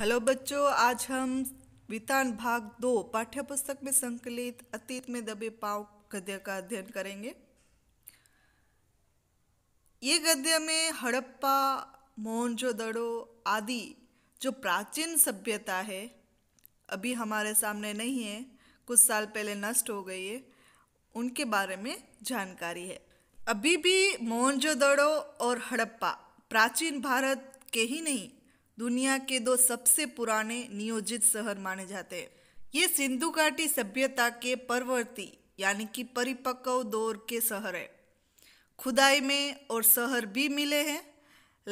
hello बच्चों आज हम वितान भाग दो पाठ्य पुस्तक में संकलित अतीत में दबे पाव गद्य का अध्ययन करेंगे ये गद्य में हड़प्पा मोहनजोदड़ो आदि जो प्राचीन सभ्यता है अभी हमारे सामने नहीं है कुछ साल पहले नष्ट हो गई है उनके बारे में जानकारी है अभी भी मोहनजोदड़ो और हड़प्पा प्राचीन भारत के ही नहीं दुनिया के दो सबसे पुराने नियोजित शहर माने जाते हैं ये सिंधु घाटी सभ्यता के परवर्ती यानी कि परिपक्व दौर के शहर है खुदाई में और शहर भी मिले हैं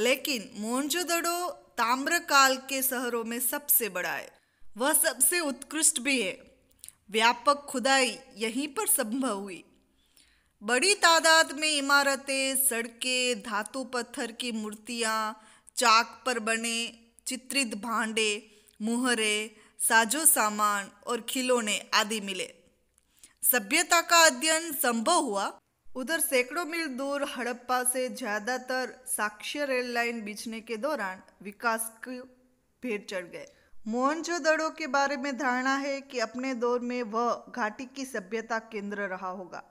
लेकिन मोहनजोदड़ो ताम्र काल के शहरों में सबसे बड़ा है वह सबसे उत्कृष्ट भी है व्यापक खुदाई यहीं पर संभव हुई बड़ी तादाद में इमारतें सड़कें धातु पत्थर की मूर्तियाँ चाक पर बने चित्रित भांडे मुहरे साजो सामान और खिलौने आदि मिले सभ्यता का अध्ययन संभव हुआ उधर सैकड़ों मील दूर हड़प्पा से ज़्यादातर साक्ष्य रेल लाइन बिछने के दौरान विकास की भेड़ चढ़ गए मोहनजोदड़ो के बारे में धारणा है कि अपने दौर में वह घाटी की सभ्यता केंद्र रहा होगा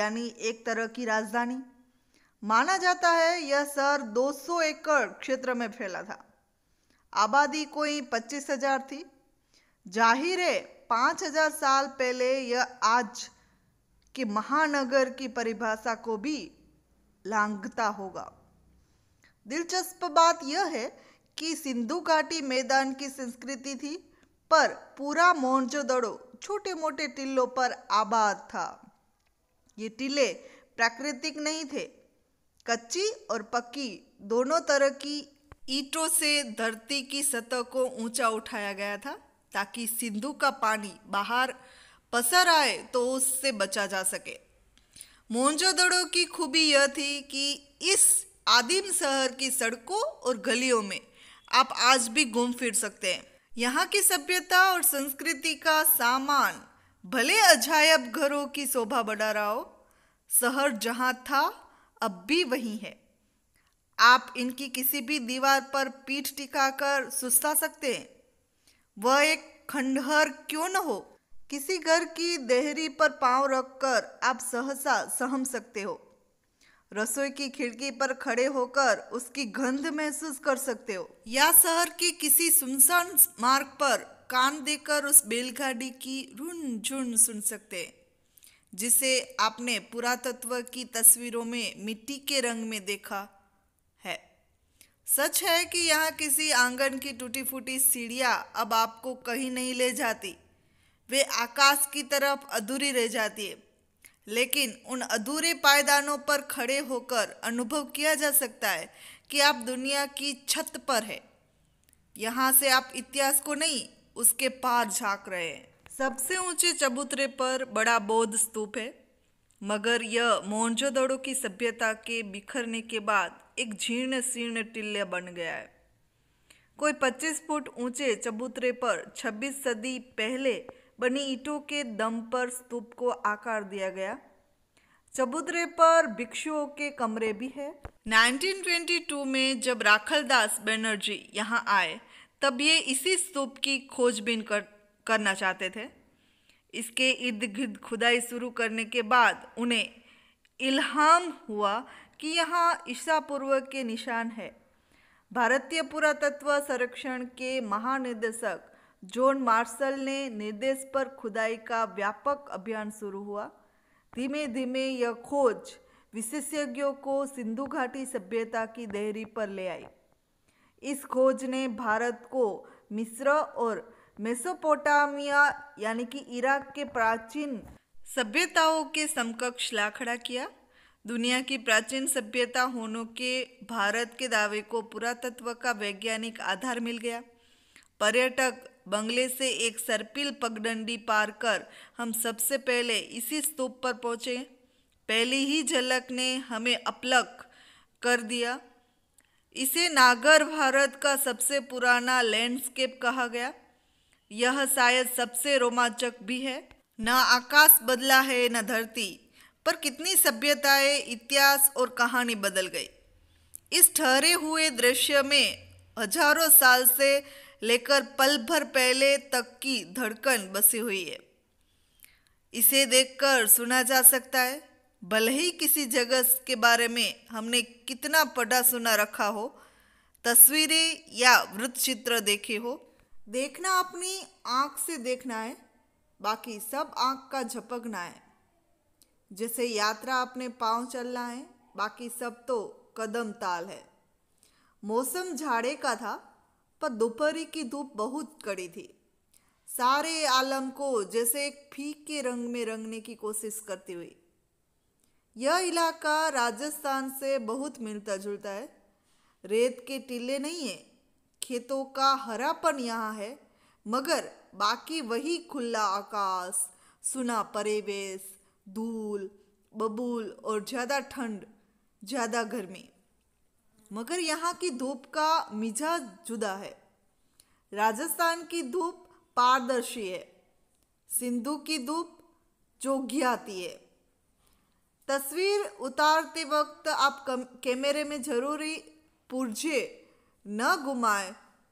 यानी एक तरह की राजधानी माना जाता है यह शहर 200 एकड़ क्षेत्र में फैला था आबादी कोई 25,000 थी जाहिर है 5,000 साल पहले यह आज के महानगर की परिभाषा को भी लांघता होगा दिलचस्प बात यह है कि सिंधु घाटी मैदान की संस्कृति थी पर पूरा मोहनजोदड़ो छोटे मोटे टिल्लों पर आबाद था ये टिले प्राकृतिक नहीं थे कच्ची और पक्की दोनों तरह की ईंटों से धरती की सतह को ऊंचा उठाया गया था ताकि सिंधु का पानी बाहर पसर आए तो उससे बचा जा सके मोहनजोदड़ो की खूबी यह थी कि इस आदिम शहर की सड़कों और गलियों में आप आज भी घूम फिर सकते हैं यहाँ की सभ्यता और संस्कृति का सामान भले अजायब घरों की शोभा बढ़ा रहा हो शहर जहाँ था अब भी वही है आप इनकी किसी भी दीवार पर पीठ टिकाकर सुस्ता सकते हैं वह एक खंडहर क्यों न हो किसी घर की देहरी पर पांव रखकर आप सहसा सहम सकते हो रसोई की खिड़की पर खड़े होकर उसकी गंध महसूस कर सकते हो या शहर के किसी सुनसान मार्ग पर कान देकर उस बैलगाड़ी की रुन झुन सुन सकते हैं जिसे आपने पुरातत्व की तस्वीरों में मिट्टी के रंग में देखा है सच है कि यहाँ किसी आंगन की टूटी फूटी सीढ़ियाँ अब आपको कहीं नहीं ले जाती वे आकाश की तरफ अधूरी रह जाती है लेकिन उन अधूरे पायदानों पर खड़े होकर अनुभव किया जा सकता है कि आप दुनिया की छत पर है यहाँ से आप इतिहास को नहीं उसके पार झाँक रहे हैं सबसे ऊंचे चबूतरे पर बड़ा बौद्ध स्तूप है मगर यह मोहनजोदड़ो की सभ्यता के बिखरने के बाद एक जीर्ण शीर्ण टिल्ले बन गया है कोई 25 फुट ऊंचे चबूतरे पर 26 सदी पहले बनी ईटों के दम पर स्तूप को आकार दिया गया चबूतरे पर भिक्षुओं के कमरे भी है 1922 में जब राखल दास बनर्जी यहाँ आए तब ये इसी स्तूप की खोजबीन कर करना चाहते थे इसके इर्द गिर्द खुदाई शुरू करने के बाद उन्हें इल्हाम हुआ कि यहाँ ईसा पूर्व के निशान है भारतीय पुरातत्व संरक्षण के महानिदेशक जॉन मार्शल ने निर्देश पर खुदाई का व्यापक अभियान शुरू हुआ धीमे धीमे यह खोज विशेषज्ञों को सिंधु घाटी सभ्यता की देहरी पर ले आई इस खोज ने भारत को मिस्र और मेसोपोटामिया यानी कि इराक के प्राचीन सभ्यताओं के समकक्ष ला खड़ा किया दुनिया की प्राचीन सभ्यता होने के भारत के दावे को पुरातत्व का वैज्ञानिक आधार मिल गया पर्यटक बंगले से एक सर्पिल पगडंडी पार कर हम सबसे पहले इसी स्तूप पर पहुँचे पहली ही झलक ने हमें अपलक कर दिया इसे नागर भारत का सबसे पुराना लैंडस्केप कहा गया यह शायद सबसे रोमांचक भी है न आकाश बदला है न धरती पर कितनी सभ्यताएं इतिहास और कहानी बदल गई इस ठहरे हुए दृश्य में हजारों साल से लेकर पल भर पहले तक की धड़कन बसी हुई है इसे देखकर सुना जा सकता है भले ही किसी जगह के बारे में हमने कितना पढ़ा सुना रखा हो तस्वीरें या वृत्त चित्र देखे हो देखना अपनी आँख से देखना है बाकी सब आँख का झपकना है जैसे यात्रा अपने पाँव चलना है बाकी सब तो कदम ताल है मौसम झाड़े का था पर दोपहर की धूप बहुत कड़ी थी सारे आलम को जैसे एक फीक के रंग में रंगने की कोशिश करती हुई यह इलाका राजस्थान से बहुत मिलता जुलता है रेत के टीले नहीं है खेतों का हरापन यहाँ है मगर बाकी वही खुला आकाश सुना परिवेश धूल बबूल और ज़्यादा ठंड ज़्यादा गर्मी मगर यहाँ की धूप का मिजाज जुदा है राजस्थान की धूप पारदर्शी है सिंधु की धूप जोघियाती है तस्वीर उतारते वक्त आप कैमरे में ज़रूरी पुर्जे न घुमाए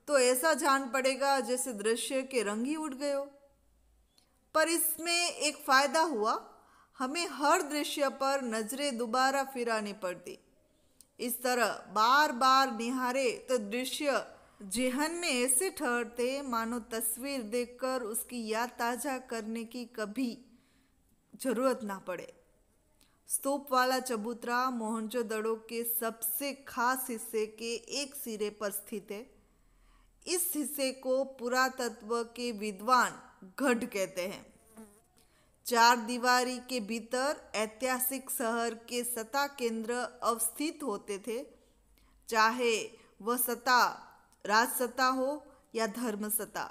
तो ऐसा जान पड़ेगा जैसे दृश्य के रंग ही उठ गए हो पर इसमें एक फ़ायदा हुआ हमें हर दृश्य पर नज़रें दोबारा फिरानी पड़ती इस तरह बार बार निहारे तो दृश्य जेहन में ऐसे ठहरते मानो तस्वीर देखकर उसकी याद ताज़ा करने की कभी ज़रूरत ना पड़े स्तूप वाला चबूतरा मोहनजोदड़ो के सबसे खास हिस्से के एक सिरे पर स्थित है इस हिस्से को पुरातत्व के विद्वान गढ़ कहते हैं चार दीवारी के भीतर ऐतिहासिक शहर के सता केंद्र अवस्थित होते थे चाहे वह सत्ता राजसत्ता हो या धर्म सत्ता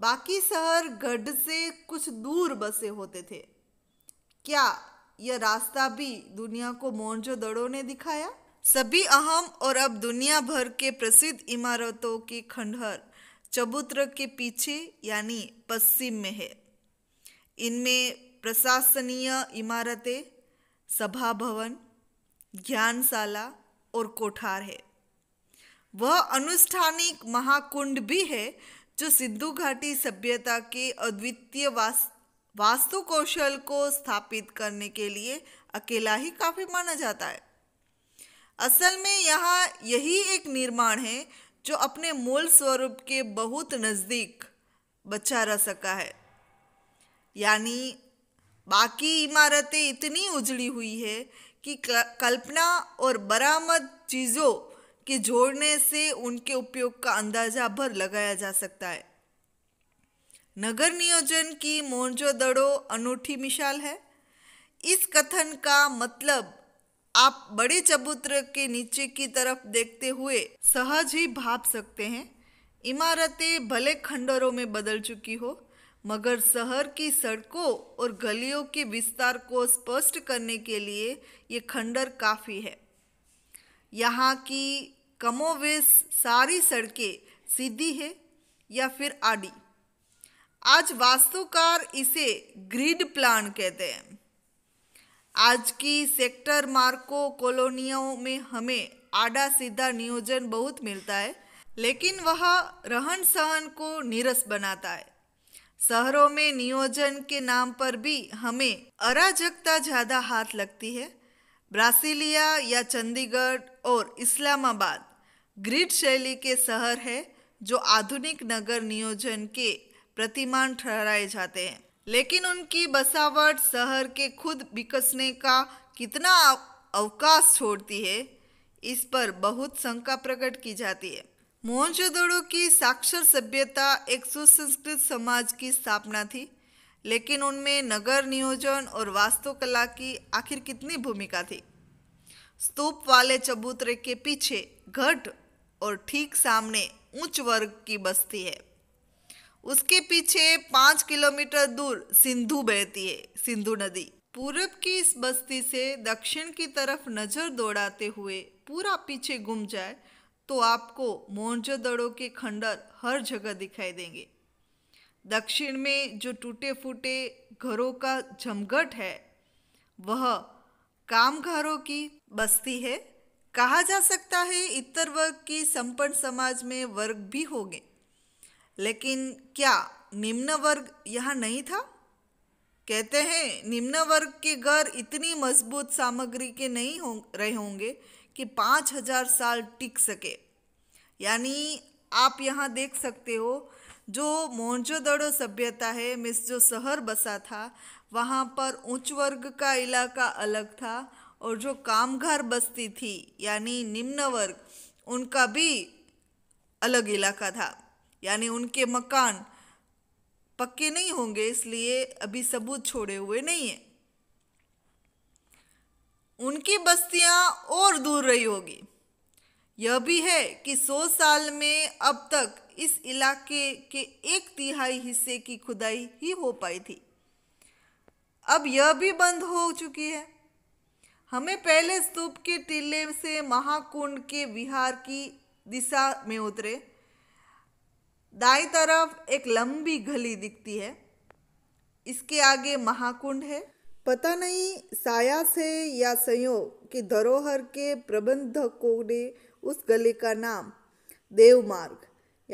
बाकी शहर गढ़ से कुछ दूर बसे होते थे क्या यह रास्ता भी दुनिया को मोहनजोदड़ो ने दिखाया सभी अहम और अब दुनिया भर के प्रसिद्ध इमारतों के खंडहर चबूतर के पीछे यानी पश्चिम में है इनमें प्रशासनीय इमारतें सभा भवन ज्ञानशाला और कोठार है वह अनुष्ठानिक महाकुंड भी है जो सिंधु घाटी सभ्यता के अद्वितीय वास वास्तु कौशल को स्थापित करने के लिए अकेला ही काफ़ी माना जाता है असल में यहाँ यही एक निर्माण है जो अपने मूल स्वरूप के बहुत नज़दीक बचा रह सका है यानी बाकी इमारतें इतनी उजड़ी हुई है कि कल्पना और बरामद चीज़ों के जोड़ने से उनके उपयोग का अंदाज़ा भर लगाया जा सकता है नगर नियोजन की मोहनजोदड़ो अनूठी मिसाल है इस कथन का मतलब आप बड़े चबूतर के नीचे की तरफ देखते हुए सहज ही भाप सकते हैं इमारतें भले खंडरों में बदल चुकी हो मगर शहर की सड़कों और गलियों के विस्तार को स्पष्ट करने के लिए ये खंडर काफ़ी है यहाँ की कमोवेश सारी सड़कें सीधी है या फिर आड़ी आज वास्तुकार इसे ग्रिड प्लान कहते हैं आज की सेक्टर मार्को कॉलोनियों में हमें आड़ा सीधा नियोजन बहुत मिलता है लेकिन वह रहन सहन को नीरस बनाता है शहरों में नियोजन के नाम पर भी हमें अराजकता ज़्यादा हाथ लगती है ब्रासिलिया या चंडीगढ़ और इस्लामाबाद ग्रिड शैली के शहर है जो आधुनिक नगर नियोजन के प्रतिमान ठहराए जाते हैं लेकिन उनकी बसावट शहर के खुद बिकसने का कितना अवकाश छोड़ती है इस पर बहुत शंका प्रकट की जाती है मोहनजोदड़ो की साक्षर सभ्यता एक सुसंस्कृत समाज की स्थापना थी लेकिन उनमें नगर नियोजन और वास्तुकला की आखिर कितनी भूमिका थी स्तूप वाले चबूतरे के पीछे घट और ठीक सामने उच्च वर्ग की बस्ती है उसके पीछे पाँच किलोमीटर दूर सिंधु बहती है सिंधु नदी पूरब की इस बस्ती से दक्षिण की तरफ नज़र दौड़ाते हुए पूरा पीछे घूम जाए तो आपको मोहनजोदड़ो के खंडर हर जगह दिखाई देंगे दक्षिण में जो टूटे फूटे घरों का जमघट है वह कामगारों की बस्ती है कहा जा सकता है इतर वर्ग की संपन्न समाज में वर्ग भी होंगे लेकिन क्या निम्न वर्ग यहाँ नहीं था कहते हैं निम्न वर्ग के घर इतनी मजबूत सामग्री के नहीं हो रहे होंगे कि पाँच हजार साल टिक सके यानी आप यहाँ देख सकते हो जो मोहनजोदड़ो सभ्यता है मिस जो शहर बसा था वहाँ पर उच्च वर्ग का इलाका अलग था और जो कामगार बस्ती थी यानी निम्न वर्ग उनका भी अलग इलाका था यानी उनके मकान पक्के नहीं होंगे इसलिए अभी सबूत छोड़े हुए नहीं है उनकी बस्तियां और दूर रही होगी यह भी है कि 100 साल में अब तक इस इलाके के एक तिहाई हिस्से की खुदाई ही हो पाई थी अब यह भी बंद हो चुकी है हमें पहले स्तूप के टीले से महाकुंड के विहार की दिशा में उतरे दाई तरफ एक लंबी गली दिखती है इसके आगे महाकुंड है पता नहीं साया से या संयोग कि धरोहर के प्रबंधकों ने उस गली का नाम देवमार्ग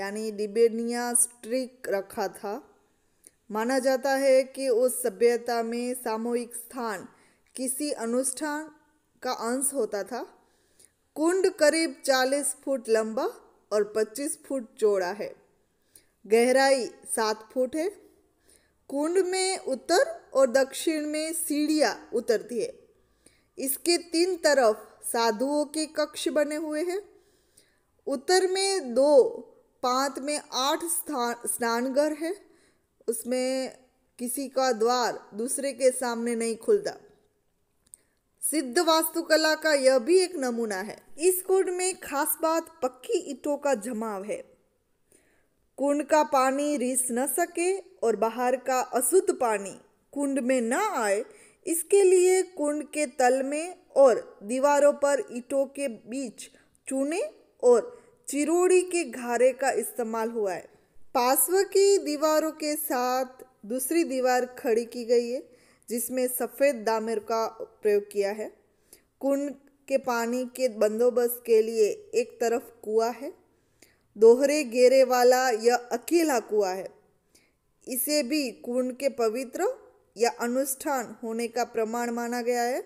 यानी डिबेनिया स्ट्रीक रखा था माना जाता है कि उस सभ्यता में सामूहिक स्थान किसी अनुष्ठान का अंश होता था कुंड करीब 40 फुट लंबा और 25 फुट चौड़ा है गहराई सात फुट है कुंड में उत्तर और दक्षिण में सीढ़ियाँ उतरती है इसके तीन तरफ साधुओं के कक्ष बने हुए हैं उत्तर में दो पांत में आठ स्थान घर है उसमें किसी का द्वार दूसरे के सामने नहीं खुलता सिद्ध वास्तुकला का यह भी एक नमूना है इस कुंड में खास बात पक्की ईटों का जमाव है कुंड का पानी रिस न सके और बाहर का अशुद्ध पानी कुंड में न आए इसके लिए कुंड के तल में और दीवारों पर ईंटों के बीच चूने और चिरोड़ी के घारे का इस्तेमाल हुआ है पार्श्व की दीवारों के साथ दूसरी दीवार खड़ी की गई है जिसमें सफ़ेद दामिर का प्रयोग किया है कुंड के पानी के बंदोबस्त के लिए एक तरफ कुआ है दोहरे घेरे वाला यह अकेला कुआ है इसे भी कुंड के पवित्र या अनुष्ठान होने का प्रमाण माना गया है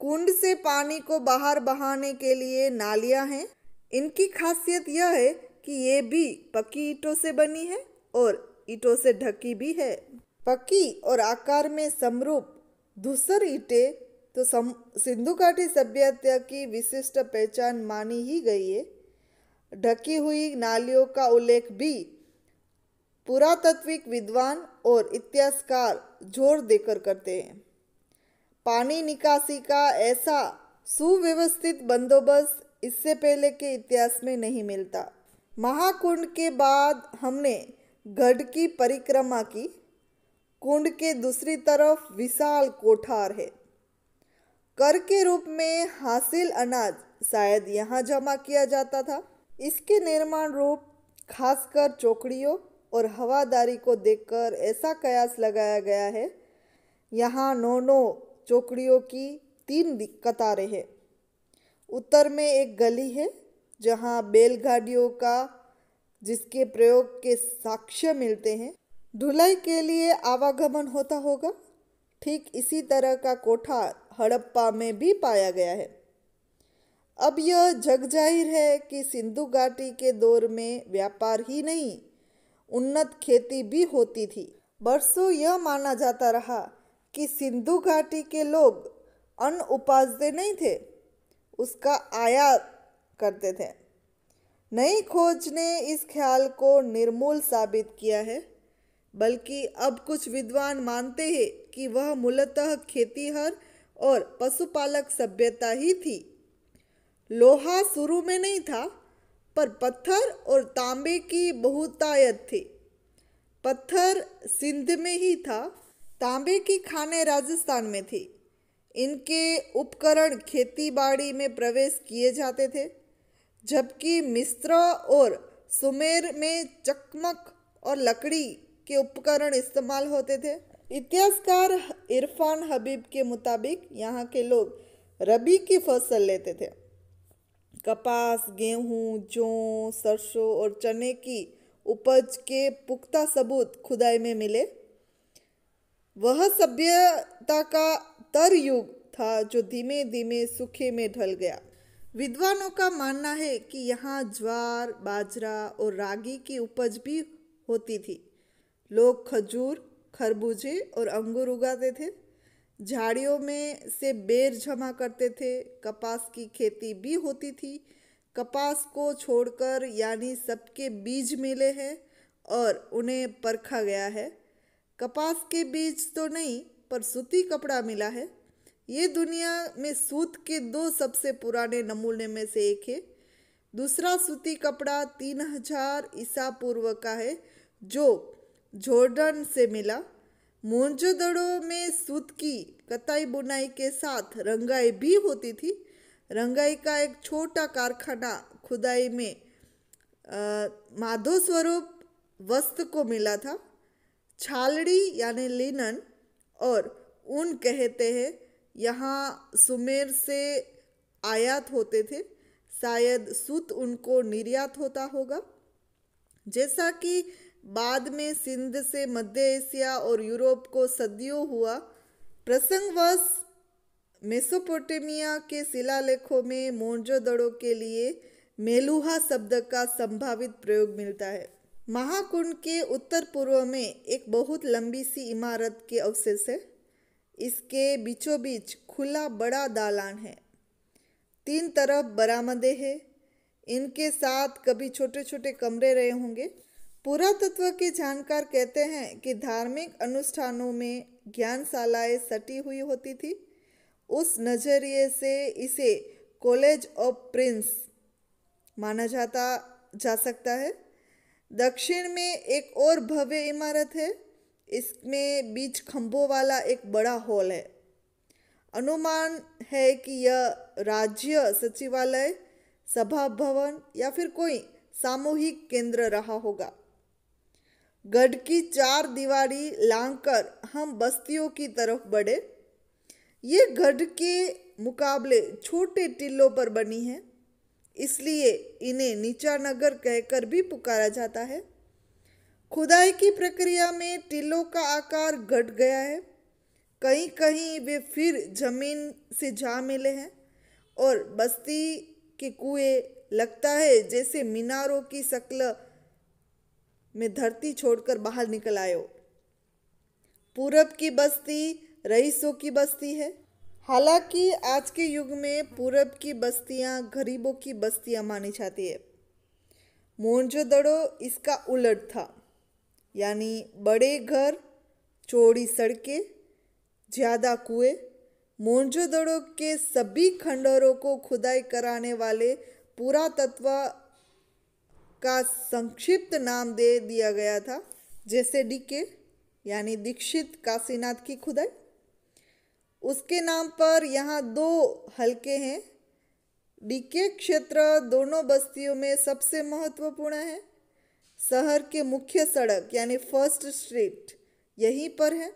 कुंड से पानी को बाहर बहाने के लिए नालियां हैं इनकी खासियत यह है कि ये भी पक्की ईटों से बनी है और ईटों से ढकी भी है पक्की और आकार में समरूप दूसर ईटें तो सिंधु घाटी सभ्यता की विशिष्ट पहचान मानी ही गई है ढकी हुई नालियों का उल्लेख भी पुरातत्विक विद्वान और इतिहासकार जोर देकर करते हैं पानी निकासी का ऐसा सुव्यवस्थित बंदोबस्त इससे पहले के इतिहास में नहीं मिलता महाकुंड के बाद हमने गढ़ की परिक्रमा की कुंड के दूसरी तरफ विशाल कोठार है कर के रूप में हासिल अनाज शायद यहाँ जमा किया जाता था इसके निर्माण रूप खासकर चौकड़ियों और हवादारी को देखकर ऐसा कयास लगाया गया है यहाँ नौ नौ चौकड़ियों की तीन कतारें हैं उत्तर में एक गली है जहाँ बैलगाड़ियों का जिसके प्रयोग के साक्ष्य मिलते हैं धुलाई के लिए आवागमन होता होगा ठीक इसी तरह का कोठा हड़प्पा में भी पाया गया है अब यह जग जाहिर है कि सिंधु घाटी के दौर में व्यापार ही नहीं उन्नत खेती भी होती थी बरसों यह माना जाता रहा कि सिंधु घाटी के लोग अन्न उपासते नहीं थे उसका आयात करते थे नई खोज ने इस ख्याल को निर्मूल साबित किया है बल्कि अब कुछ विद्वान मानते हैं कि वह मूलतः खेतीहर और पशुपालक सभ्यता ही थी लोहा शुरू में नहीं था पर पत्थर और तांबे की बहुतायत थी पत्थर सिंध में ही था तांबे की खाने राजस्थान में थी इनके उपकरण खेती बाड़ी में प्रवेश किए जाते थे जबकि मिस्र और सुमेर में चकमक और लकड़ी के उपकरण इस्तेमाल होते थे इतिहासकार इरफान हबीब के मुताबिक यहाँ के लोग रबी की फसल लेते थे कपास गेहूं जौ सरसों और चने की उपज के पुख्ता सबूत खुदाई में मिले वह सभ्यता का तर युग था जो धीमे धीमे सूखे में ढल गया विद्वानों का मानना है कि यहाँ ज्वार बाजरा और रागी की उपज भी होती थी लोग खजूर खरबूजे और अंगूर उगाते थे झाड़ियों में से बेर जमा करते थे कपास की खेती भी होती थी कपास को छोड़कर यानी सबके बीज मिले हैं और उन्हें परखा गया है कपास के बीज तो नहीं पर सूती कपड़ा मिला है ये दुनिया में सूत के दो सबसे पुराने नमूने में से एक है दूसरा सूती कपड़ा तीन हजार ईसा पूर्व का है जो जॉर्डन से मिला मोहनजोदड़ो में सूत की कताई बुनाई के साथ रंगाई भी होती थी रंगाई का एक छोटा कारखाना खुदाई में माधो स्वरूप वस्त्र को मिला था छालड़ी यानी लिनन और ऊन कहते हैं यहाँ सुमेर से आयात होते थे शायद सूत उनको निर्यात होता होगा जैसा कि बाद में सिंध से मध्य एशिया और यूरोप को सदियों हुआ प्रसंगवश मेसोपोटेमिया के शिलालेखों में मोहनजोदड़ो के लिए मेलुहा शब्द का संभावित प्रयोग मिलता है महाकुंड के उत्तर पूर्व में एक बहुत लंबी सी इमारत के अवशेष है इसके बीचों बीच खुला बड़ा दालान है तीन तरफ बरामदे है इनके साथ कभी छोटे छोटे कमरे रहे होंगे पुरातत्व के जानकार कहते हैं कि धार्मिक अनुष्ठानों में ज्ञानशालाएं सटी हुई होती थी उस नज़रिए से इसे कॉलेज ऑफ प्रिंस माना जाता जा सकता है दक्षिण में एक और भव्य इमारत है इसमें बीच खम्भों वाला एक बड़ा हॉल है अनुमान है कि यह राज्य सचिवालय सभा भवन या फिर कोई सामूहिक केंद्र रहा होगा गढ़ की चार दीवारी लांघकर हम बस्तियों की तरफ बढ़े ये गढ़ के मुकाबले छोटे टिल्लों पर बनी है इसलिए इन्हें नीचा नगर कहकर भी पुकारा जाता है खुदाई की प्रक्रिया में टिल्लों का आकार घट गया है कहीं कहीं वे फिर जमीन से जा मिले हैं और बस्ती के कुएं लगता है जैसे मीनारों की शक्ल में धरती छोड़कर बाहर निकल आयो पूरब की बस्ती रईसों की बस्ती है हालांकि आज के युग में पूरब की बस्तियां गरीबों की बस्तियां मानी जाती है मोहनजोदड़ो इसका उलट था यानी बड़े घर चौड़ी सड़कें ज़्यादा कुएं मोहनजोदड़ो के सभी खंडहरों को खुदाई कराने वाले पुरातत्व का संक्षिप्त नाम दे दिया गया था जैसे डी के यानी दीक्षित काशीनाथ की खुदाई उसके नाम पर यहाँ दो हलके हैं डी के क्षेत्र दोनों बस्तियों में सबसे महत्वपूर्ण है शहर के मुख्य सड़क यानी फर्स्ट स्ट्रीट यहीं पर है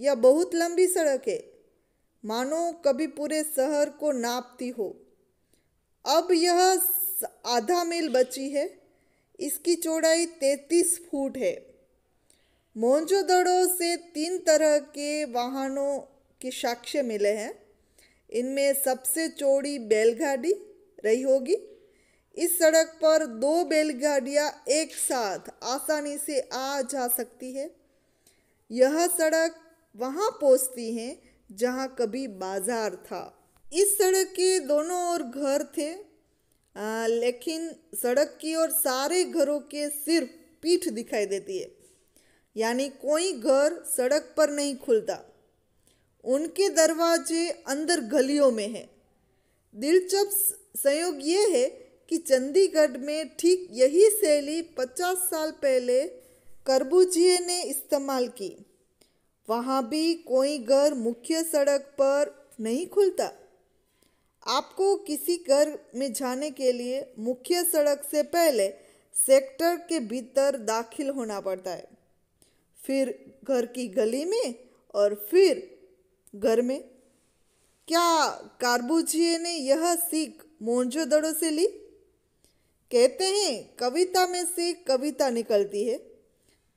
यह बहुत लंबी सड़क है मानो कभी पूरे शहर को नापती हो अब यह आधा मील बची है इसकी चौड़ाई तैतीस फुट है मोहनजोदड़ो से तीन तरह के वाहनों के साक्ष्य मिले हैं इनमें सबसे चौड़ी बैलगाड़ी रही होगी इस सड़क पर दो बैलगाड़ियाँ एक साथ आसानी से आ जा सकती है यह सड़क वहाँ पहुँचती हैं जहाँ कभी बाजार था इस सड़क के दोनों ओर घर थे लेकिन सड़क की ओर सारे घरों के सिर्फ पीठ दिखाई देती है यानी कोई घर सड़क पर नहीं खुलता उनके दरवाजे अंदर गलियों में है दिलचस्प संयोग ये है कि चंडीगढ़ में ठीक यही शैली 50 साल पहले करबूजिए ने इस्तेमाल की वहाँ भी कोई घर मुख्य सड़क पर नहीं खुलता आपको किसी घर में जाने के लिए मुख्य सड़क से पहले सेक्टर के भीतर दाखिल होना पड़ता है फिर घर की गली में और फिर घर में क्या कार्बुजिए ने यह सीख मोहनजोदड़ो से ली कहते हैं कविता में से कविता निकलती है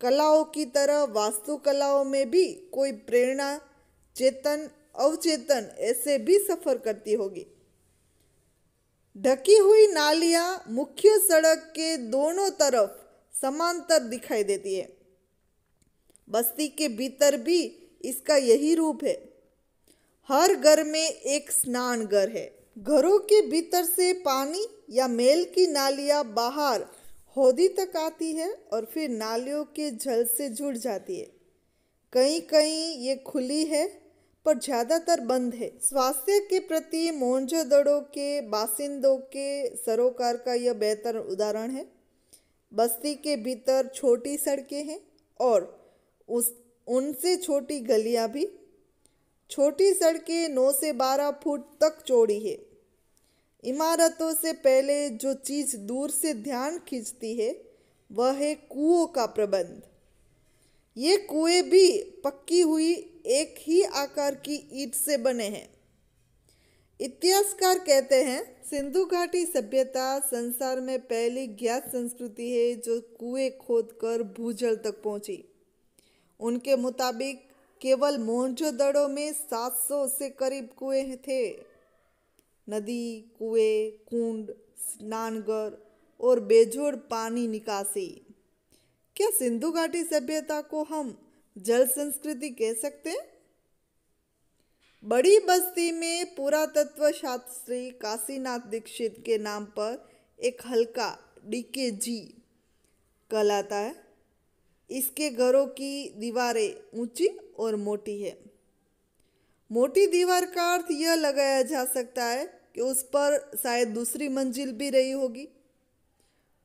कलाओं की तरह वास्तुकलाओं में भी कोई प्रेरणा चेतन अवचेतन ऐसे भी सफ़र करती होगी ढकी हुई नालियाँ मुख्य सड़क के दोनों तरफ समांतर दिखाई देती है बस्ती के भीतर भी इसका यही रूप है हर घर में एक स्नान घर है घरों के भीतर से पानी या मेल की नालियाँ बाहर होदी तक आती है और फिर नालियों के जल से जुड़ जाती है कहीं कहीं ये खुली है पर ज़्यादातर बंद है स्वास्थ्य के प्रति मोहनजोदड़ो के बासिंदों के सरोकार का यह बेहतर उदाहरण है बस्ती के भीतर छोटी सड़कें हैं और उस उनसे छोटी गलियां भी छोटी सड़कें 9 से 12 फुट तक चौड़ी है इमारतों से पहले जो चीज़ दूर से ध्यान खींचती है वह है कुओं का प्रबंध ये कुएं भी पक्की हुई एक ही आकार की ईट से बने हैं इतिहासकार कहते हैं सिंधु घाटी सभ्यता संसार में पहली ज्ञात संस्कृति है जो कुएं खोदकर भूजल तक पहुंची उनके मुताबिक केवल मोहनजोदड़ो में 700 से करीब कुएं थे नदी कुएं कुंड स्नानगर और बेजोड़ पानी निकासी क्या सिंधु घाटी सभ्यता को हम जल संस्कृति कह सकते हैं बड़ी बस्ती में पुरातत्व शास्त्री काशीनाथ दीक्षित के नाम पर एक हल्का डीके जी कहलाता है इसके घरों की दीवारें ऊंची और मोटी है मोटी दीवार का अर्थ यह लगाया जा सकता है कि उस पर शायद दूसरी मंजिल भी रही होगी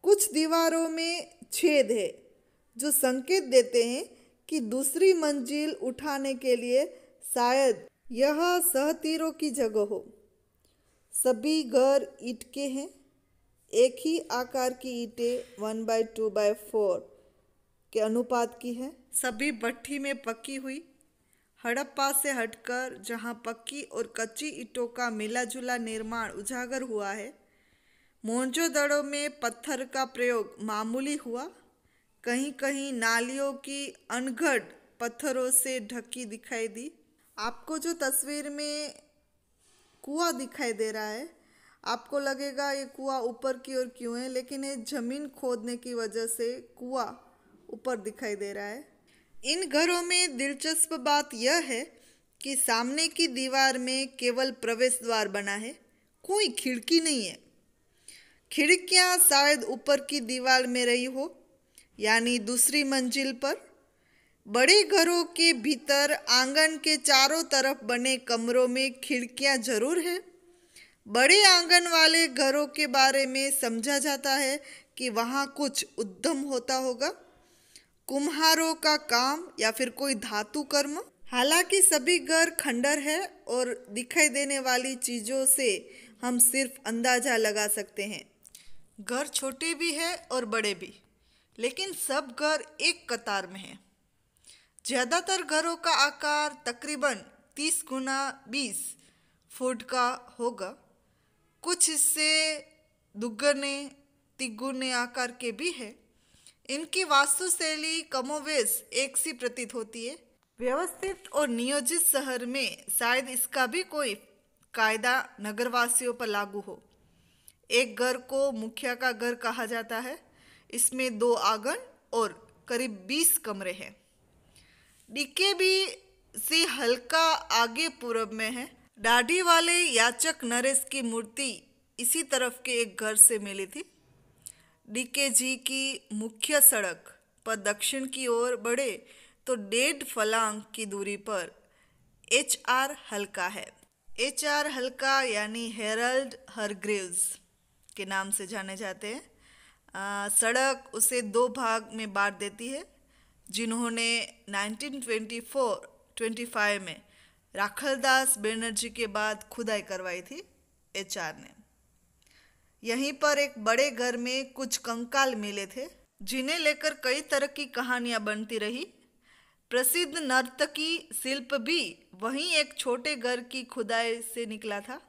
कुछ दीवारों में छेद है जो संकेत देते हैं कि दूसरी मंजिल उठाने के लिए शायद यह सहतीरों की जगह हो सभी घर ईट के हैं एक ही आकार की ईटें one by two by four के अनुपात की है सभी भट्टी में पकी हुई हड़प्पा से हटकर जहाँ पक्की और कच्ची ईटों का मिला जुला निर्माण उजागर हुआ है मोन्जोदड़ों में पत्थर का प्रयोग मामूली हुआ कहीं कहीं नालियों की अनगढ़ पत्थरों से ढकी दिखाई दी आपको जो तस्वीर में कुआ दिखाई दे रहा है आपको लगेगा ये कुआ ऊपर की ओर क्यों है लेकिन ये ज़मीन खोदने की वजह से कुआ ऊपर दिखाई दे रहा है इन घरों में दिलचस्प बात यह है कि सामने की दीवार में केवल प्रवेश द्वार बना है कोई खिड़की नहीं है खिड़कियां शायद ऊपर की दीवार में रही हो यानी दूसरी मंजिल पर बड़े घरों के भीतर आंगन के चारों तरफ बने कमरों में खिड़कियां जरूर हैं बड़े आंगन वाले घरों के बारे में समझा जाता है कि वहाँ कुछ उद्यम होता होगा कुम्हारों का काम या फिर कोई धातु कर्म हालांकि सभी घर खंडर है और दिखाई देने वाली चीज़ों से हम सिर्फ अंदाज़ा लगा सकते हैं घर छोटे भी है और बड़े भी लेकिन सब घर एक कतार में है ज़्यादातर घरों का आकार तकरीबन 30 गुना 20 फुट का होगा कुछ हिस्से दुगने तिगुने आकार के भी है इनकी वास्तुशैली कमोवेश एक सी प्रतीत होती है व्यवस्थित और नियोजित शहर में शायद इसका भी कोई कायदा नगरवासियों पर लागू हो एक घर को मुखिया का घर कहा जाता है इसमें दो आंगन और करीब 20 कमरे हैं भी से हल्का आगे पूर्व में है दाढ़ी वाले याचक नरेश की मूर्ति इसी तरफ के एक घर से मिली थी डीके जी की मुख्य सड़क पर दक्षिण की ओर बढ़े तो डेढ़ फलांग की दूरी पर एच आर हल्का है एच आर हल्का यानी हेरल्ड हरग्रेव्स के नाम से जाने जाते हैं सड़क उसे दो भाग में बांट देती है जिन्होंने 1924 25 में राखलदास बेनर्जी के बाद खुदाई करवाई थी एचआर ने यहीं पर एक बड़े घर में कुछ कंकाल मिले थे जिन्हें लेकर कई तरह की कहानियाँ बनती रही प्रसिद्ध नर्तकी शिल्प भी वहीं एक छोटे घर की खुदाई से निकला था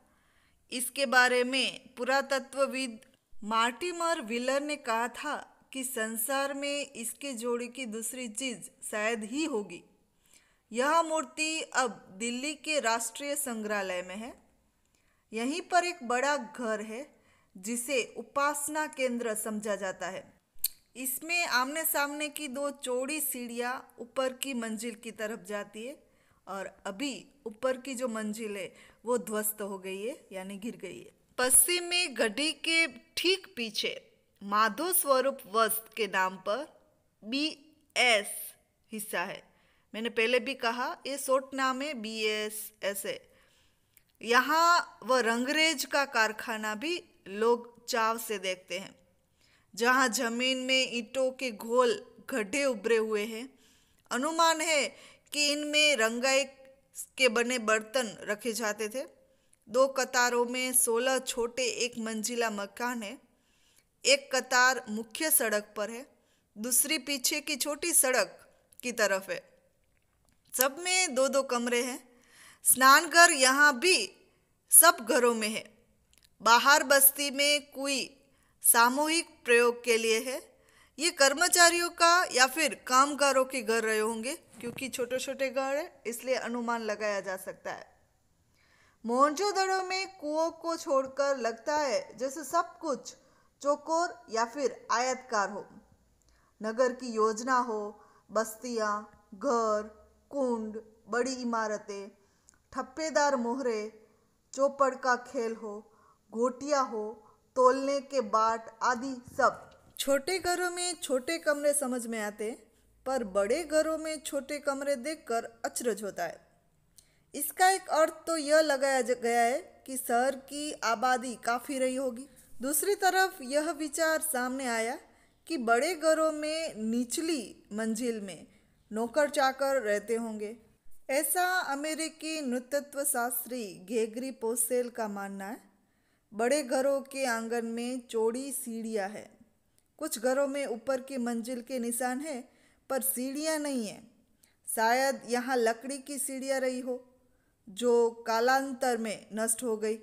इसके बारे में पुरातत्वविद मार्टिमर विलर ने कहा था कि संसार में इसके जोड़ी की दूसरी चीज शायद ही होगी यह मूर्ति अब दिल्ली के राष्ट्रीय संग्रहालय में है यहीं पर एक बड़ा घर है जिसे उपासना केंद्र समझा जाता है इसमें आमने सामने की दो चौड़ी सीढ़ियाँ ऊपर की मंजिल की तरफ जाती है और अभी ऊपर की जो मंजिल है वो ध्वस्त हो गई है यानी गिर गई है पश्चिमी गढ़ी के ठीक पीछे माधो स्वरूप वस्त्र के नाम पर बी एस हिस्सा है मैंने पहले भी कहा ये सोट नाम है बी एस एस है यहाँ वह रंगरेज का कारखाना भी लोग चाव से देखते हैं जहाँ जमीन में ईंटों के घोल गड्ढे उभरे हुए हैं अनुमान है कि इनमें रंगाई के बने बर्तन रखे जाते थे दो कतारों में सोलह छोटे एक मंजिला मकान है एक कतार मुख्य सड़क पर है दूसरी पीछे की छोटी सड़क की तरफ है सब में दो दो कमरे हैं स्नानघर यहाँ भी सब घरों में है बाहर बस्ती में कोई सामूहिक प्रयोग के लिए है ये कर्मचारियों का या फिर कामगारों के घर रहे होंगे क्योंकि छोटे छोटे घर है इसलिए अनुमान लगाया जा सकता है मोहनजोदड़ो में कुओं को छोड़कर लगता है जैसे सब कुछ चौकोर या फिर आयतकार हो नगर की योजना हो बस्तियाँ घर कुंड बड़ी इमारतें ठप्पेदार मोहरे चौपड़ का खेल हो घोटिया हो तोलने के बाट आदि सब छोटे घरों में छोटे कमरे समझ में आते पर बड़े घरों में छोटे कमरे देखकर अचरज होता है इसका एक अर्थ तो यह लगाया गया है कि शहर की आबादी काफ़ी रही होगी दूसरी तरफ यह विचार सामने आया कि बड़े घरों में निचली मंजिल में नौकर चाकर रहते होंगे ऐसा अमेरिकी नृतत्व शास्त्री घेगरी पोसेल का मानना है बड़े घरों के आंगन में चौड़ी सीढ़ियाँ है कुछ घरों में ऊपर की मंजिल के निशान है पर सीढ़ियाँ नहीं है शायद यहाँ लकड़ी की सीढ़ियाँ रही हो जो कालांतर में नष्ट हो गई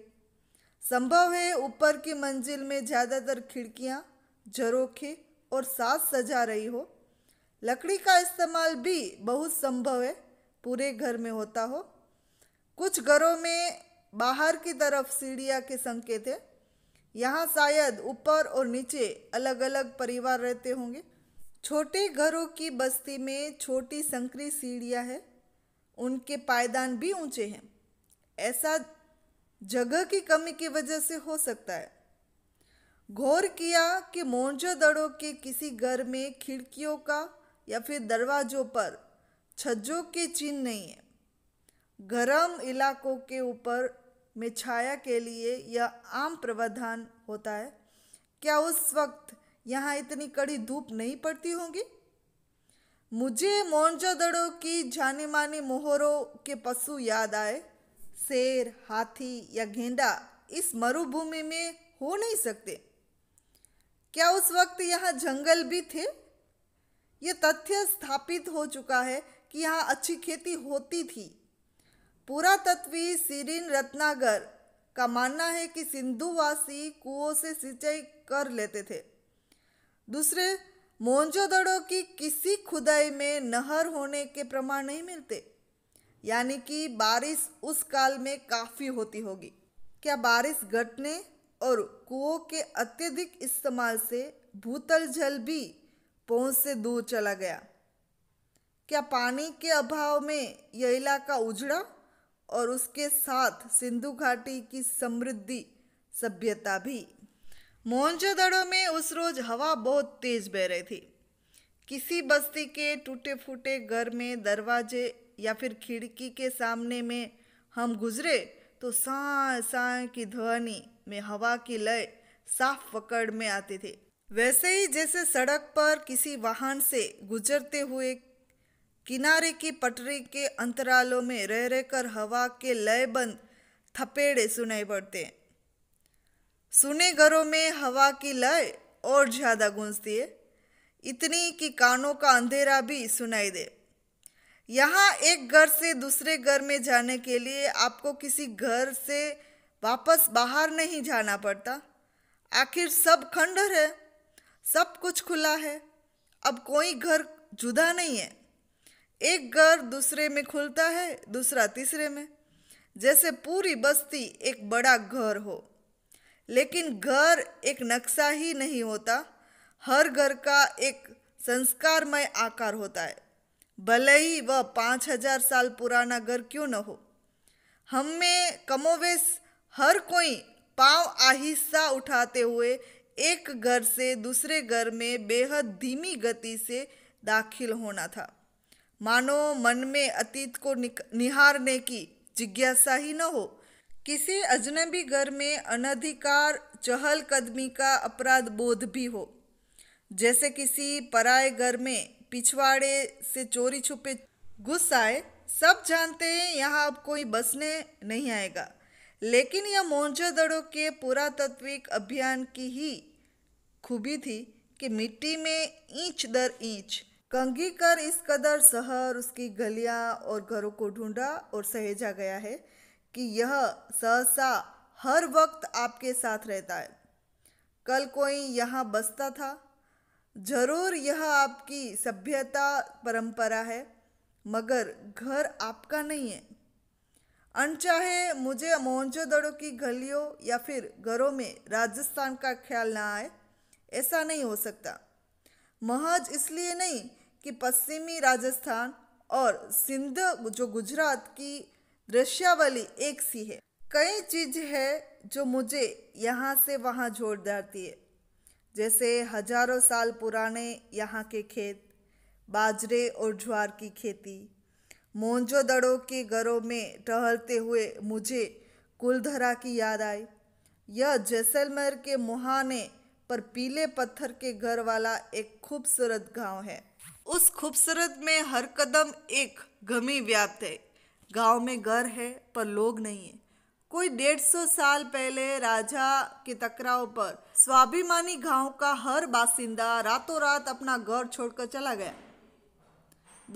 संभव है ऊपर की मंजिल में ज़्यादातर खिड़कियाँ झरोखे और सास सजा रही हो लकड़ी का इस्तेमाल भी बहुत संभव है पूरे घर में होता हो कुछ घरों में बाहर की तरफ सीढ़िया के संकेत है यहाँ शायद ऊपर और नीचे अलग अलग परिवार रहते होंगे छोटे घरों की बस्ती में छोटी संकरी सीढ़ियाँ है उनके पायदान भी ऊंचे हैं ऐसा जगह की कमी की वजह से हो सकता है गौर किया कि मोहनजोदड़ो के किसी घर में खिड़कियों का या फिर दरवाजों पर छज्जों के चिन्ह नहीं है गर्म इलाकों के ऊपर में छाया के लिए यह आम प्रावधान होता है क्या उस वक्त यहाँ इतनी कड़ी धूप नहीं पड़ती होगी मुझे मोहनजोदड़ो की जाने माने मोहरों के पशु याद आए शेर हाथी या गेंडा इस मरुभूमि में हो नहीं सकते क्या उस वक्त यहाँ जंगल भी थे यह तथ्य स्थापित हो चुका है कि यहाँ अच्छी खेती होती थी पुरातत्वी सिरिन रत्नागर का मानना है कि सिंधुवासी कुओं से सिंचाई कर लेते थे दूसरे मोहनजोदड़ो की किसी खुदाई में नहर होने के प्रमाण नहीं मिलते यानी कि बारिश उस काल में काफ़ी होती होगी क्या बारिश घटने और कुओं के अत्यधिक इस्तेमाल से भूतल जल भी पहुंच से दूर चला गया क्या पानी के अभाव में यह इलाका उजड़ा और उसके साथ सिंधु घाटी की समृद्धि सभ्यता भी मोहनजोदड़ो में उस रोज हवा बहुत तेज बह रही थी किसी बस्ती के टूटे फूटे घर में दरवाजे या फिर खिड़की के सामने में हम गुजरे तो साय साय की ध्वनि में हवा की लय साफ पकड़ में आती थी वैसे ही जैसे सड़क पर किसी वाहन से गुजरते हुए किनारे की पटरी के अंतरालों में रह रहकर हवा के लयबंद थपेड़े सुनाई पड़ते हैं सुने घरों में हवा की लय और ज़्यादा गूंजती है इतनी कि कानों का अंधेरा भी सुनाई दे यहाँ एक घर से दूसरे घर में जाने के लिए आपको किसी घर से वापस बाहर नहीं जाना पड़ता आखिर सब खंडर है सब कुछ खुला है अब कोई घर जुदा नहीं है एक घर दूसरे में खुलता है दूसरा तीसरे में जैसे पूरी बस्ती एक बड़ा घर हो लेकिन घर एक नक्शा ही नहीं होता हर घर का एक संस्कारमय आकार होता है भले ही वह पाँच हजार साल पुराना घर क्यों न हो हम में कमोवेश हर कोई पाँव आहिस्सा उठाते हुए एक घर से दूसरे घर में बेहद धीमी गति से दाखिल होना था मानो मन में अतीत को निहारने की जिज्ञासा ही न हो किसी अजनबी घर में अनधिकार चहलकदमी का अपराध बोध भी हो जैसे किसी पराए घर में पिछवाड़े से चोरी छुपे घुस आए सब जानते हैं यहाँ अब कोई बसने नहीं आएगा लेकिन यह मोहनजोदड़ो के पुरातत्विक अभियान की ही खूबी थी कि मिट्टी में ईंच दर ईंच कंघी कर इस कदर शहर उसकी गलियां और घरों को ढूंढा और सहेजा गया है कि यह सहसा हर वक्त आपके साथ रहता है कल कोई यहाँ बसता था जरूर यह आपकी सभ्यता परंपरा है मगर घर आपका नहीं है अनचाहे मुझे मोहनजोदड़ो की गलियों या फिर घरों में राजस्थान का ख्याल ना आए ऐसा नहीं हो सकता महज इसलिए नहीं कि पश्चिमी राजस्थान और सिंध जो गुजरात की दृश्यावली एक सी है कई चीज है जो मुझे यहाँ से वहाँ जोड़ डालती है जैसे हजारों साल पुराने यहाँ के खेत बाजरे और ज्वार की खेती मोनजोदड़ो के घरों में टहलते हुए मुझे कुलधरा की याद आई यह जैसलमेर के मुहाने पर पीले पत्थर के घर वाला एक खूबसूरत गांव है उस खूबसूरत में हर कदम एक गमी व्याप्त है गांव में घर है पर लोग नहीं है कोई डेढ़ सौ साल पहले राजा के टकराव पर स्वाभिमानी गांव का हर बासिंदा रातों रात अपना घर छोड़कर चला गया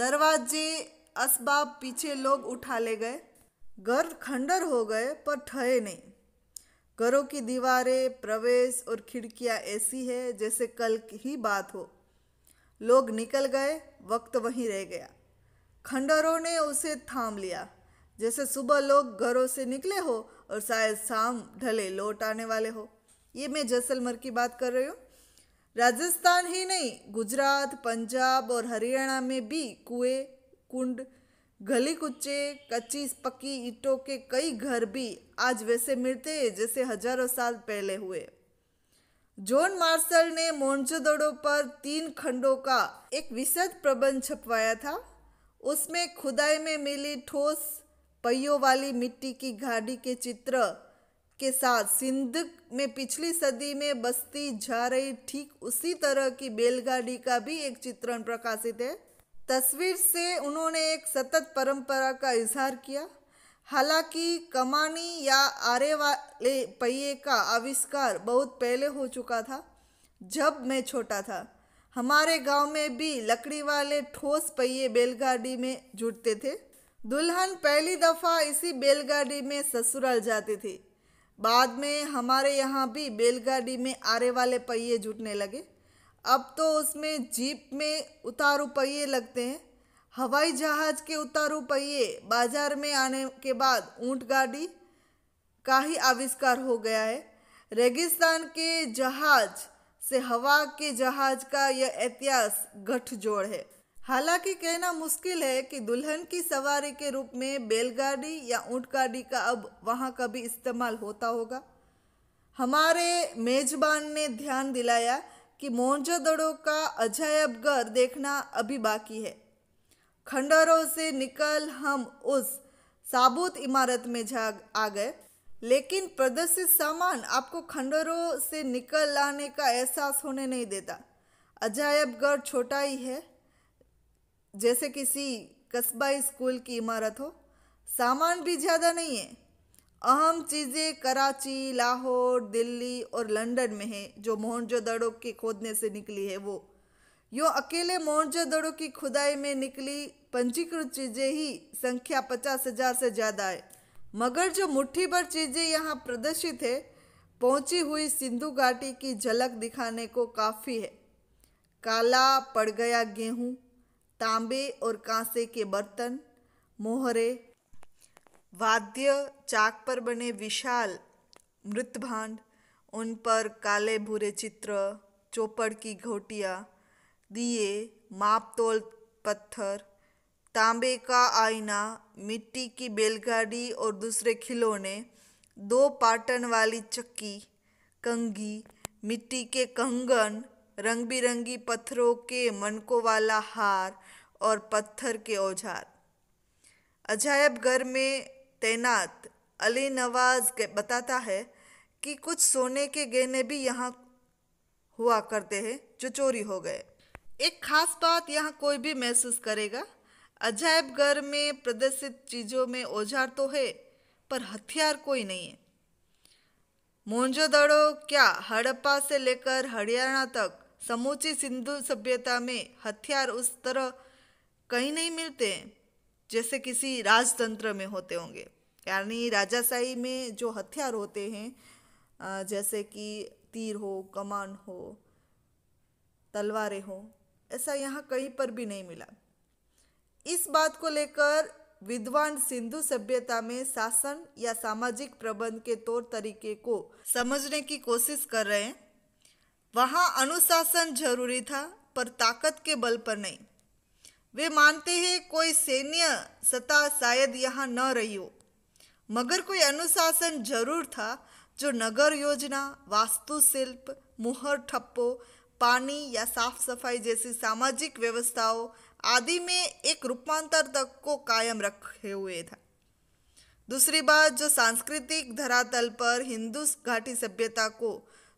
दरवाजे असबाब पीछे लोग उठा ले गए घर खंडर हो गए पर ठहे नहीं घरों की दीवारें प्रवेश और खिड़कियां ऐसी है जैसे कल की ही बात हो लोग निकल गए वक्त वहीं रह गया खंडरों ने उसे थाम लिया जैसे सुबह लोग घरों से निकले हो और शायद शाम ढले लौट आने वाले हो ये मैं जैसलमर की बात कर रही हूँ राजस्थान ही नहीं गुजरात पंजाब और हरियाणा में भी कुएं कुंड गली कुचे कच्ची पक्की ईटों के कई घर भी आज वैसे मिलते हैं जैसे हजारों साल पहले हुए जॉन मार्शल ने मोनजोदड़ों पर तीन खंडों का एक विशद प्रबंध छपवाया था उसमें खुदाई में मिली ठोस पहियों वाली मिट्टी की गाड़ी के चित्र के साथ सिंध में पिछली सदी में बस्ती जा रही ठीक उसी तरह की बैलगाड़ी का भी एक चित्रण प्रकाशित है तस्वीर से उन्होंने एक सतत परंपरा का इजहार किया हालांकि कमानी या आरे वाले पहिए का आविष्कार बहुत पहले हो चुका था जब मैं छोटा था हमारे गांव में भी लकड़ी वाले ठोस पहिए बैलगाड़ी में जुटते थे दुल्हन पहली दफ़ा इसी बैलगाड़ी में ससुराल जाती थी बाद में हमारे यहाँ भी बैलगाड़ी में आरे वाले पहिए जुटने लगे अब तो उसमें जीप में उतारू पहिए लगते हैं हवाई जहाज के उतारू पहिए बाजार में आने के बाद ऊँट गाड़ी का ही आविष्कार हो गया है रेगिस्तान के जहाज़ से हवा के जहाज का यह इतिहास गठजोड़ है हालांकि कहना मुश्किल है कि दुल्हन की सवारी के रूप में बैलगाड़ी या ऊँट गाड़ी का अब वहाँ कभी इस्तेमाल होता होगा हमारे मेजबान ने ध्यान दिलाया कि मोहनजोदड़ो का अजायब घर देखना अभी बाकी है खंडरों से निकल हम उस साबुत इमारत में जा आ गए लेकिन प्रदर्शित सामान आपको खंडरों से निकल आने का एहसास होने नहीं देता अजायबगढ़ छोटा ही है जैसे किसी कस्बाई स्कूल की इमारत हो सामान भी ज़्यादा नहीं है अहम चीज़ें कराची लाहौर दिल्ली और लंदन में है जो मोहनजोदड़ो के खोदने से निकली है वो यो अकेले मोहनजोदड़ो की खुदाई में निकली पंजीकृत चीज़ें ही संख्या पचास हज़ार से ज़्यादा है मगर जो मुट्ठी भर चीज़ें यहाँ प्रदर्शित है पहुंची हुई सिंधु घाटी की झलक दिखाने को काफ़ी है काला पड़ गया गेहूँ तांबे और कांसे के बर्तन मोहरे वाद्य चाक पर बने विशाल मृत भांड उन पर काले भूरे चित्र चौपड़ की घोटियाँ दिए मापतोल पत्थर तांबे का आईना मिट्टी की बैलगाड़ी और दूसरे खिलौने दो पाटन वाली चक्की कंगी मिट्टी के कंगन रंग बिरंगी पत्थरों के मनकों वाला हार और पत्थर के औजार अजायब घर में तैनात अली नवाज के बताता है कि कुछ सोने के गहने भी यहाँ हुआ करते हैं जो चोरी हो गए एक खास बात यहाँ कोई भी महसूस करेगा अजायब घर में प्रदर्शित चीज़ों में औजार तो है पर हथियार कोई नहीं है मोहनजोदड़ो क्या हड़प्पा से लेकर हरियाणा तक समूची सिंधु सभ्यता में हथियार उस तरह कहीं नहीं मिलते जैसे किसी राजतंत्र में होते होंगे यानी राजाशाही में जो हथियार होते हैं जैसे कि तीर हो कमान हो तलवारें हो ऐसा यहाँ कहीं पर भी नहीं मिला इस बात को लेकर विद्वान सिंधु सभ्यता में शासन या सामाजिक प्रबंध के तौर तरीके को समझने की कोशिश कर रहे हैं वहाँ अनुशासन जरूरी था पर ताकत के बल पर नहीं वे मानते हैं कोई सैन्य सत्ता शायद यहाँ न रही हो मगर कोई अनुशासन जरूर था जो नगर योजना वास्तुशिल्प मुहर ठप्पो पानी या साफ सफाई जैसी सामाजिक व्यवस्थाओं आदि में एक रूपांतर तक को कायम रखे हुए था दूसरी बात जो सांस्कृतिक धरातल पर हिंदू घाटी सभ्यता को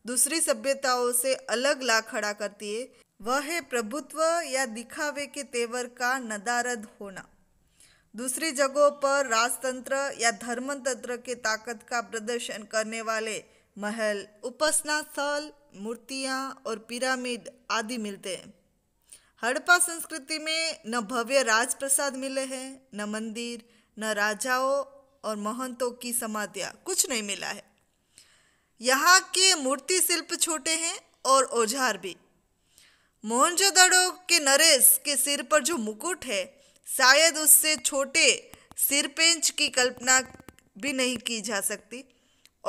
दूसरी सभ्यताओं से अलग ला खड़ा करती है वह है प्रभुत्व या दिखावे के तेवर का नदारद होना दूसरी जगहों पर राजतंत्र या धर्मतंत्र के ताकत का प्रदर्शन करने वाले महल उपासना स्थल मूर्तियाँ और पिरामिड आदि मिलते हैं हड़प्पा संस्कृति में न भव्य राजप्रसाद मिले हैं न मंदिर न राजाओं और महंतों की समाधियाँ कुछ नहीं मिला है यहाँ के मूर्ति शिल्प छोटे हैं और औजार भी मोहनजोदड़ो के नरेश के सिर पर जो मुकुट है शायद उससे छोटे सिरपेंच की कल्पना भी नहीं की जा सकती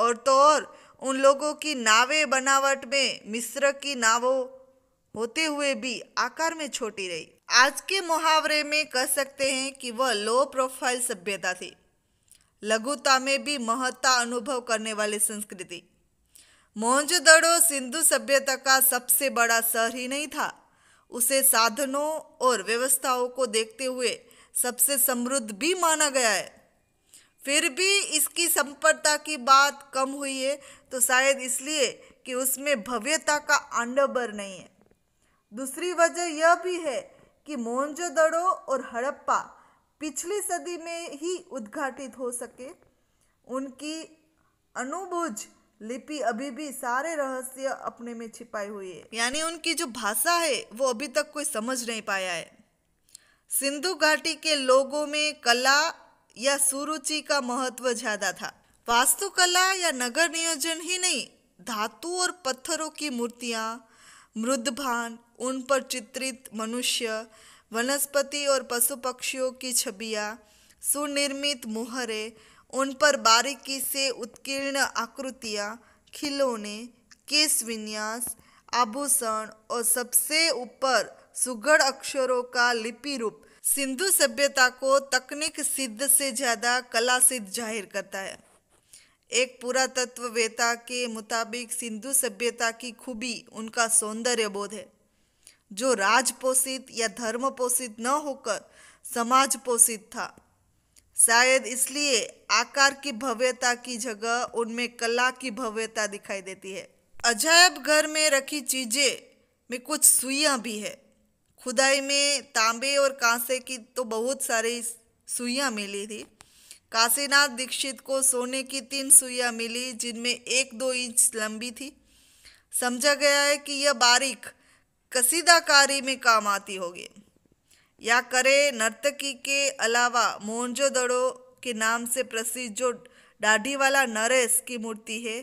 और तो और उन लोगों की नावें बनावट में मिस्र की नावों होते हुए भी आकार में छोटी रही आज के मुहावरे में कह सकते हैं कि वह लो प्रोफाइल सभ्यता थी लघुता में भी महत्ता अनुभव करने वाली संस्कृति मोहनजोदड़ो सिंधु सभ्यता का सबसे बड़ा शहर ही नहीं था उसे साधनों और व्यवस्थाओं को देखते हुए सबसे समृद्ध भी माना गया है फिर भी इसकी संपन्नता की बात कम हुई है तो शायद इसलिए कि उसमें भव्यता का आंडबर नहीं है दूसरी वजह यह भी है कि मोहनजोदड़ो और हड़प्पा पिछली सदी में ही उद्घाटित हो सके उनकी अनुभूज लिपि अभी भी सारे रहस्य अपने में छिपाई हुई है यानी उनकी जो भाषा है वो अभी तक कोई समझ नहीं पाया है सिंधु घाटी के लोगों में कला या सुरुचि का महत्व ज़्यादा था वास्तुकला या नगर नियोजन ही नहीं धातु और पत्थरों की मूर्तियाँ मृदभान उन पर चित्रित मनुष्य वनस्पति और पशु पक्षियों की छबियाँ सुनिर्मित मुहरे उन पर बारीकी से उत्कीर्ण आकृतियाँ खिलौने केस विन्यास आभूषण और सबसे ऊपर सुगढ़ अक्षरों का लिपि रूप सिंधु सभ्यता को तकनीक सिद्ध से ज़्यादा कला सिद्ध जाहिर करता है एक पुरातत्ववेता के मुताबिक सिंधु सभ्यता की खूबी उनका सौंदर्य बोध है जो राजपोषित या धर्म पोषित न होकर समाज पोषित था शायद इसलिए आकार की भव्यता की जगह उनमें कला की भव्यता दिखाई देती है अजायब घर में रखी चीज़ें में कुछ सुइयाँ भी है खुदाई में तांबे और कांसे की तो बहुत सारी सुइयाँ मिली थी काशीनाथ दीक्षित को सोने की तीन सुइया मिली जिनमें एक दो इंच लंबी थी समझा गया है कि यह बारीक कसीदाकारी में काम आती होगी या करे नर्तकी के अलावा मोहनजोदड़ो के नाम से प्रसिद्ध जो डाढ़ी वाला नरेश की मूर्ति है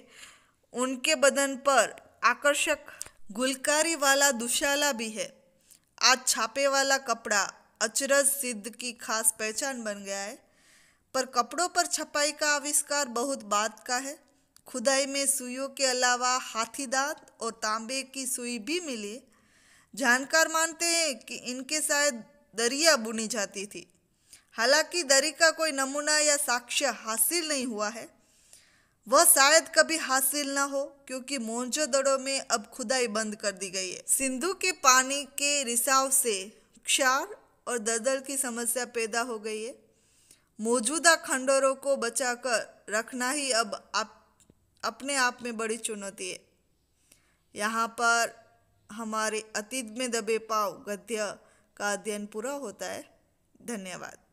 उनके बदन पर आकर्षक गुलकारी वाला दुशाला भी है आज छापे वाला कपड़ा अचरज सिद्ध की खास पहचान बन गया है पर कपड़ों पर छपाई का आविष्कार बहुत बाद का है खुदाई में सुइयों के अलावा हाथी दांत और तांबे की सुई भी मिली जानकार मानते हैं कि इनके शायद दरिया बुनी जाती थी हालांकि दरी का कोई नमूना या साक्ष्य हासिल नहीं हुआ है वह शायद कभी हासिल ना हो क्योंकि दड़ो में अब खुदाई बंद कर दी गई है सिंधु के पानी के रिसाव से क्षार और दर्दल की समस्या पैदा हो गई है मौजूदा खंडरों को बचाकर रखना ही अब आप अपने आप में बड़ी चुनौती है यहाँ पर हमारे अतीत में दबे पाव गद्य का अध्ययन पूरा होता है धन्यवाद